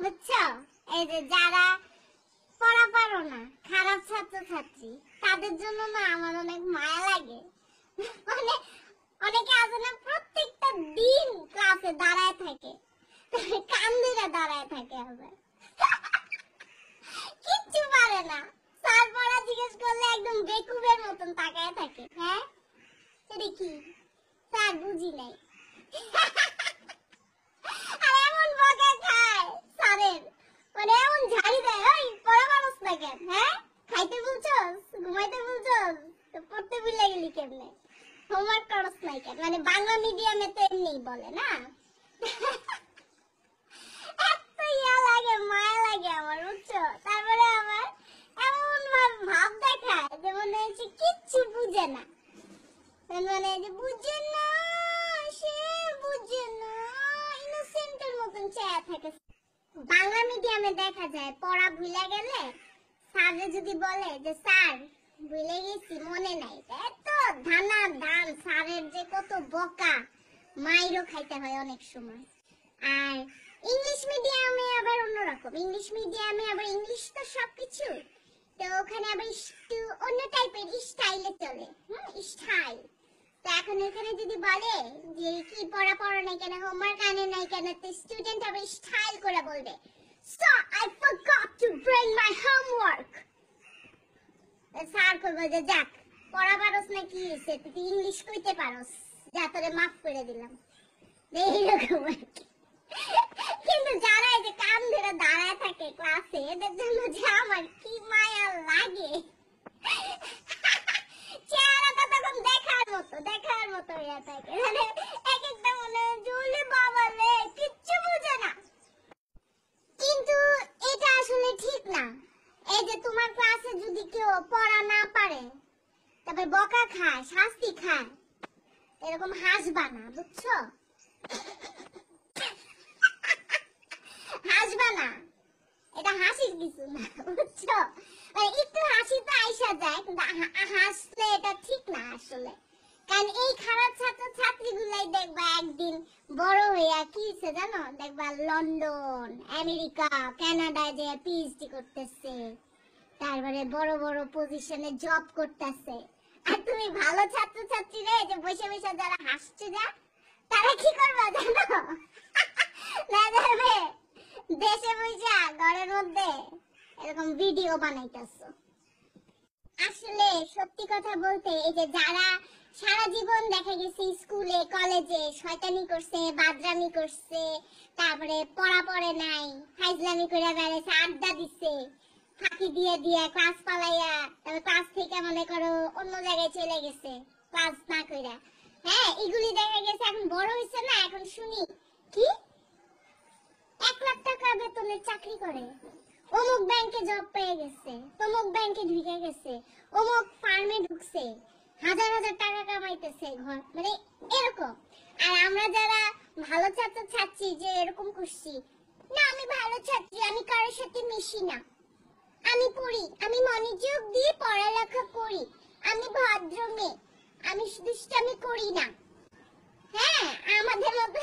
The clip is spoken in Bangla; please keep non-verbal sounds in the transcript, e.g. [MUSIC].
বুঝছো এই যে যারা পড়া পারো না খারাপ ছাত্র ছাত্রী তাদের জন্য না আমার অনেক মায়া লাগে মানে অনেকে আছে না প্রত্যেকটা দিন ক্লাসে দাঁড়ায় থাকে কান দাঁড়ায় থাকে আবার কিচ্ছু পারে না স্যার পড়া জিজ্ঞেস করলে একদম বেকুবের মতন তাকায় থাকে হ্যাঁ সেটা কি স্যার বুঝি নাই [LAUGHS] করস নাই কেন মানে বাংলা মিডিয়ামে তো এমনি বলে না এত ইয়া লাগে মায়া লাগে আমার বুঝছো তারপরে আমার এমন ভাব দেখায় যে মনে হচ্ছে কিচ্ছু বুঝে না মানে যে বুঝে না সে বুঝে না ইনোসেন্টের মতন চেয়ে থাকে বাংলা মিডিয়ামে দেখা যায় পড়া ভুলে গেলে স্যারে যদি বলে যে স্যার ভুলে গেছি মনে নাই এত ধানা ধান সারের যে কত বকা মাইরও খাইতে হয় অনেক সময় আর ইংলিশ মিডিয়ামে আবার অন্যরকম ইংলিশ মিডিয়ামে আবার ইংলিশ তো সবকিছু তো ওখানে আবার একটু অন্য টাইপের স্টাইলে চলে হ্যাঁ স্টাইল তো এখন এখানে যদি বলে যে কি পড়া পড়া নাই কেন হোমওয়ার্ক আনে নাই কেন তো স্টুডেন্ট আবার স্টাইল করে বলবে So I forgot to bring sir করবো যে যাক পড়া পারস না কি হয়েছে তুই ইংলিশ কইতে পারস যা তোরে মাফ করে দিলাম এইরকম কিন্তু যারা এই যে কান ধরে দাঁড়ায় থাকে ক্লাসে এদের জন্য যে আমার কি মায়া লাগে চেহারাটা তখন দেখার মতো দেখার মতো হইয়া থাকে মানে এক একটা মনে জুলে বাবা এই যে তোমার ক্লাসে যদি কেউ পড়া না পারে তবে বকা খায় শাস্তি খায় এরকম হাসবা না বুঝছো হাসবা না এটা হাসির কিছু না বুঝছো মানে একটু হাসি তো আইসা যায় কিন্তু হাসলে এটা ঠিক না আসলে কারণ এই খারাপ ছাত্র ছাত্রী ছাত্রীগুলাই দেখবা একদিন বড় হইয়া কি জানো দেখবা লন্ডন আমেরিকা কানাডায় যে পিএইচডি করতেছে তারপরে বড় বড় পজিশনে জব করতেছে আর তুমি ভালো ছাত্র ছাত্রী রে যে বসে বসে যারা হাসছে যা তারা কি করবে জানো না যাবে দেশে বসে ঘরের মধ্যে এরকম ভিডিও বানাইতেছো আসলে সত্যি কথা বলতে এই যে যারা সারা জীবন দেখা গেছে স্কুলে কলেজে শয়তানি করছে বাদরামি করছে তারপরে পড়া পড়ে নাই ফাইজলামি করে বেড়েছে আড্ডা দিছে ফাঁকি দিয়ে দিয়ে ক্লাস পালাইয়া তবে ক্লাস থেকে মনে করো অন্য জায়গায় চলে গেছে ক্লাস না কইরা হ্যাঁ এগুলি দেখা গেছে এখন বড় হইছে না এখন শুনি কি এক লাখ টাকা বেতনের চাকরি করে অমুক ব্যাংকে জব পেয়ে গেছে তমুক ব্যাংকে ঢুকে গেছে অমুক ফার্মে ঢুকছে হাজার হাজার টাকা কামাইতেছে ঘর মানে এরকম আর আমরা যারা ভালো ছাত্র ছাত্রী যে এরকম করছি না আমি ভালো ছাত্রী আমি কারোর সাথে মিশি না আমি পড়ি আমি মনোযোগ দিয়ে পড়ালেখা করি আমি ভদ্র মেয়ে আমি দুষ্টামি করি না হ্যাঁ আমাদের মতো